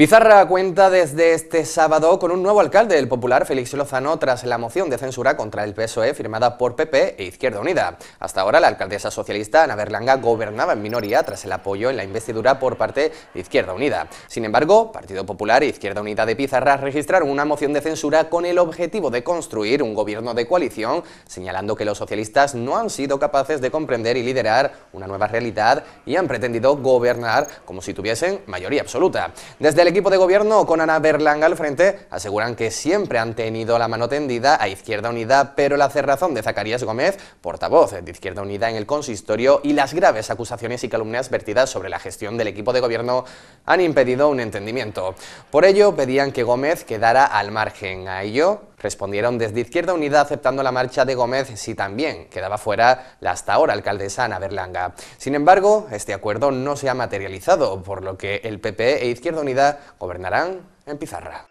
Pizarra cuenta desde este sábado con un nuevo alcalde del Popular, Félix Lozano, tras la moción de censura contra el PSOE firmada por PP e Izquierda Unida. Hasta ahora, la alcaldesa socialista Ana Berlanga gobernaba en minoría tras el apoyo en la investidura por parte de Izquierda Unida. Sin embargo, Partido Popular e Izquierda Unida de Pizarra registraron una moción de censura con el objetivo de construir un gobierno de coalición, señalando que los socialistas no han sido capaces de comprender y liderar una nueva realidad y han pretendido gobernar como si tuviesen mayoría absoluta. Desde el equipo de gobierno, con Ana Berlanga al frente, aseguran que siempre han tenido la mano tendida a Izquierda Unida, pero la cerrazón de Zacarías Gómez, portavoz de Izquierda Unida en el consistorio, y las graves acusaciones y calumnias vertidas sobre la gestión del equipo de gobierno han impedido un entendimiento. Por ello, pedían que Gómez quedara al margen. A ello respondieron desde Izquierda Unida aceptando la marcha de Gómez si también quedaba fuera la hasta ahora alcaldesa Ana Berlanga. Sin embargo, este acuerdo no se ha materializado, por lo que el PP e Izquierda Unida gobernarán en pizarra.